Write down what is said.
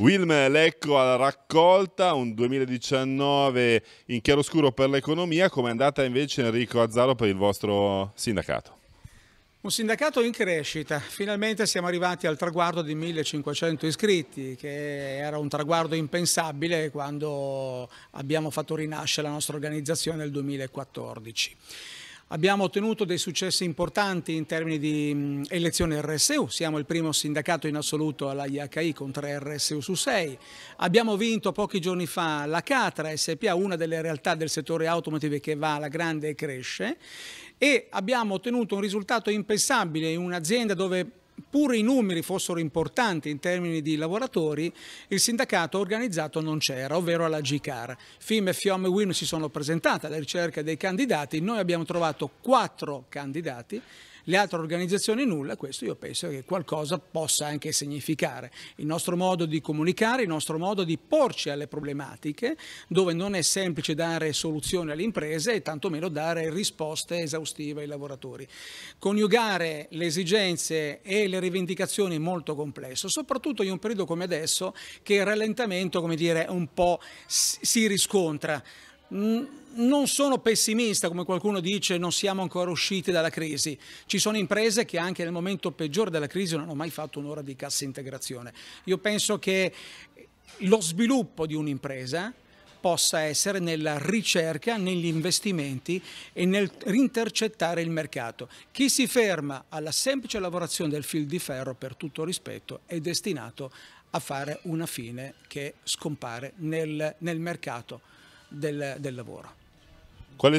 Wilm Lecco alla raccolta, un 2019 in chiaroscuro per l'economia, come è andata invece Enrico Azzaro per il vostro sindacato? Un sindacato in crescita, finalmente siamo arrivati al traguardo di 1500 iscritti, che era un traguardo impensabile quando abbiamo fatto rinascere la nostra organizzazione nel 2014. Abbiamo ottenuto dei successi importanti in termini di elezione RSU, siamo il primo sindacato in assoluto alla IHI con 3 RSU su 6. Abbiamo vinto pochi giorni fa la Catra SPA, una delle realtà del settore automotive che va alla grande e cresce e abbiamo ottenuto un risultato impensabile in un'azienda dove pure i numeri fossero importanti in termini di lavoratori, il sindacato organizzato non c'era, ovvero alla GICAR. FIM, FIOM e WIN si sono presentate alla ricerca dei candidati, noi abbiamo trovato quattro candidati le altre organizzazioni nulla, questo io penso che qualcosa possa anche significare. Il nostro modo di comunicare, il nostro modo di porci alle problematiche, dove non è semplice dare soluzioni alle imprese e tantomeno dare risposte esaustive ai lavoratori. Coniugare le esigenze e le rivendicazioni è molto complesso, soprattutto in un periodo come adesso che il rallentamento come dire, un po' si riscontra non sono pessimista, come qualcuno dice, non siamo ancora usciti dalla crisi. Ci sono imprese che anche nel momento peggiore della crisi non hanno mai fatto un'ora di cassa integrazione. Io penso che lo sviluppo di un'impresa possa essere nella ricerca, negli investimenti e nel rintercettare il mercato. Chi si ferma alla semplice lavorazione del fil di ferro, per tutto rispetto, è destinato a fare una fine che scompare nel, nel mercato del, del lavoro. Quali